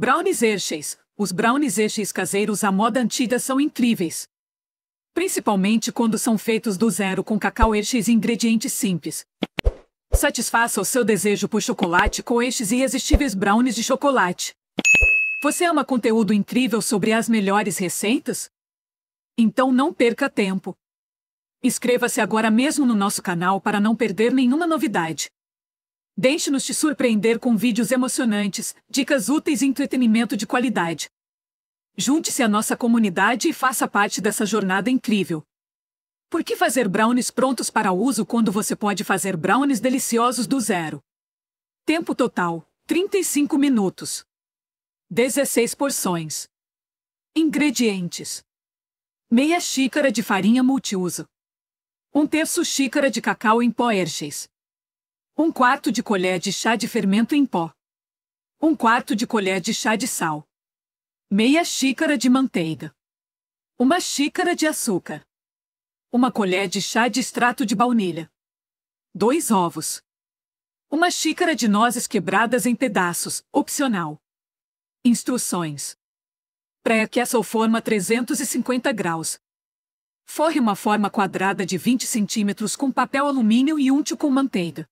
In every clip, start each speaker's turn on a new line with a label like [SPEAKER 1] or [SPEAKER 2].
[SPEAKER 1] Brownies Hershey's. Os brownies Hershey's caseiros à moda antiga são incríveis. Principalmente quando são feitos do zero com cacau Hershey's e ingredientes simples. Satisfaça o seu desejo por chocolate com estes irresistíveis brownies de chocolate. Você ama conteúdo incrível sobre as melhores receitas? Então não perca tempo. Inscreva-se agora mesmo no nosso canal para não perder nenhuma novidade. Deixe-nos te surpreender com vídeos emocionantes, dicas úteis e entretenimento de qualidade. Junte-se à nossa comunidade e faça parte dessa jornada incrível. Por que fazer brownies prontos para uso quando você pode fazer brownies deliciosos do zero? Tempo total: 35 minutos. 16 porções. Ingredientes: meia xícara de farinha multiuso, um terço xícara de cacau em pó Hershey's, 1 quarto de colher de chá de fermento em pó. 1 quarto de colher de chá de sal. Meia xícara de manteiga. Uma xícara de açúcar. Uma colher de chá de extrato de baunilha. 2 ovos. Uma xícara de nozes quebradas em pedaços, opcional. Instruções. Pré-aqueça ou forma a 350 graus. Forre uma forma quadrada de 20 cm com papel alumínio e unte com manteiga.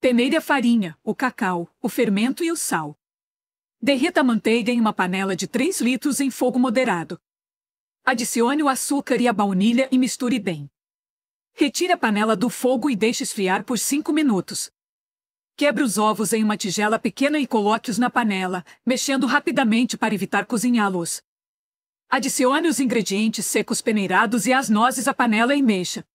[SPEAKER 1] Peneire a farinha, o cacau, o fermento e o sal. Derreta a manteiga em uma panela de 3 litros em fogo moderado. Adicione o açúcar e a baunilha e misture bem. Retire a panela do fogo e deixe esfriar por 5 minutos. Quebre os ovos em uma tigela pequena e coloque-os na panela, mexendo rapidamente para evitar cozinhá-los. Adicione os ingredientes secos peneirados e as nozes à panela e mexa.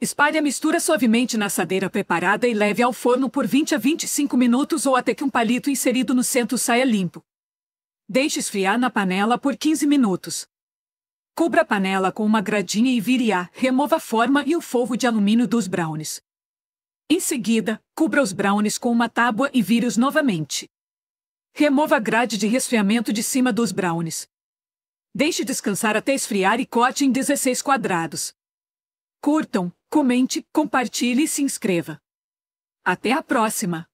[SPEAKER 1] Espalhe a mistura suavemente na assadeira preparada e leve ao forno por 20 a 25 minutos ou até que um palito inserido no centro saia limpo. Deixe esfriar na panela por 15 minutos. Cubra a panela com uma gradinha e vire-a, remova a forma e o forro de alumínio dos brownies. Em seguida, cubra os brownies com uma tábua e vire-os novamente. Remova a grade de resfriamento de cima dos brownies. Deixe descansar até esfriar e corte em 16 quadrados. Curtam, comente, compartilhe e se inscreva. Até a próxima!